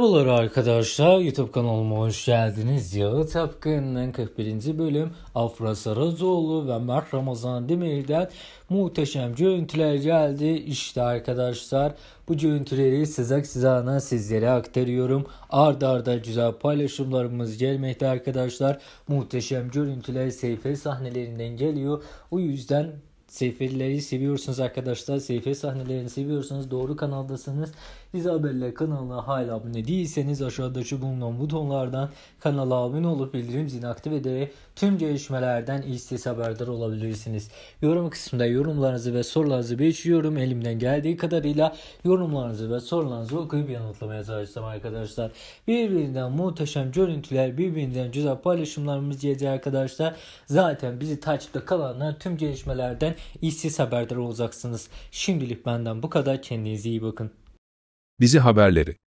Merhabalar arkadaşlar, YouTube kanalıma hoş geldiniz. Yağı Tapkın'ın 41. bölüm Afra Sarazoğlu ve Mert Ramazan Demir'den muhteşem görüntüler geldi. İşte arkadaşlar bu görüntüleri sızak sızağına sizlere aktarıyorum. Arda arda güzel paylaşımlarımız gelmekte arkadaşlar. Muhteşem görüntüler seyfe sahnelerinden geliyor. O yüzden Seyfelileri seviyorsunuz arkadaşlar. Seyfeli sahnelerini seviyorsunuz doğru kanaldasınız. Bize haberler kanalına hala abone değilseniz aşağıdaki bulunan butonlardan kanala abone olup bildirim zilini aktif ederek tüm gelişmelerden ilgisiz haberdar olabilirsiniz. Yorum kısmında yorumlarınızı ve sorularınızı bekliyorum. Elimden geldiği kadarıyla yorumlarınızı ve sorularınızı okuyup yanıtlamaya çalışacağım arkadaşlar. Birbirinden muhteşem görüntüler, birbirinden güzel paylaşımlarımız gelecek arkadaşlar. Zaten bizi takipte kalanlar tüm gelişmelerden işsiz haberdar olacaksınız. Şimdilik benden bu kadar. Kendinize iyi bakın. Bizi haberleri